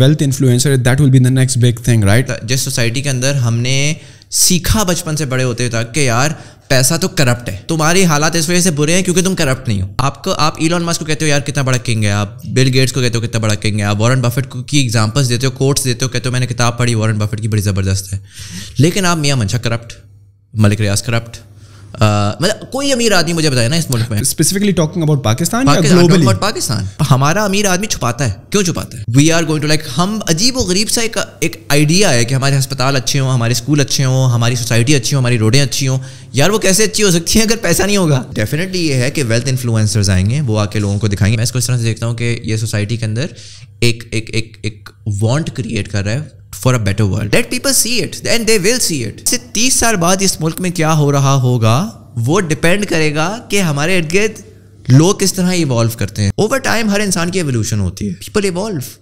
wealth influencer that will be the next big thing right जिस society के अंदर हमने सीखा बचपन से बड़े होते तक कि यार पैसा तो करप्ट है तुम्हारी हालात इस वजह से बुरे हैं क्योंकि तुम करप्ट नहीं हो आपको आप इलॉन मस्क को कहते हो यार कितना बड़ा किंग है आप बिल गेट्स को कहते हो कितना बड़ा किंग है आप वॉरेन बफेट को की एग्जांपल्स देते हो कोर्ट्स देते हो कहते हो मैंने किताब पढ़ी वॉरेन बफेट की बड़ी ज़बरदस्त है लेकिन आप मियाँ मंशा करप्ट मलिक रियाज करप्ट मतलब कोई अमीर आदमी मुझे बताया ना इस मुल्क में specifically talking about Pakistan about Pakistan हमारा अमीर आदमी छुपाता है क्यों छुपाता है we are going to like हम अजीब व गरीब सा एक एक आइडिया है कि हमारे अस्पताल अच्छे हों हमारे स्कूल अच्छे हों हमारी सोसाइटी अच्छी हो हमारी रोडें अच्छी हों यार वो कैसे अच्छी हो सकती है अगर पैसा नहीं होगा डेफिनेटली ये है कि वेल्थ इन्फ्लुएंसर्स आएंगे वो आके लोगों को दिखाएंगे मैं इसको इस तरह से देखता हूँ कि ये सोसाइटी के अंदर एक एक एक एक वांट क्रिएट कर रहा है for a better world let people see it and they will see it से तीस साल बाद इस मुल्क में क्या हो रहा होगा वो डिपेंड करेगा कि हमारे इर्द गिर्द लोग किस तरह इवॉल्व करते हैं ओवर टाइम हर इंसान की एवोल्यूशन होती है पीपल इवॉल्व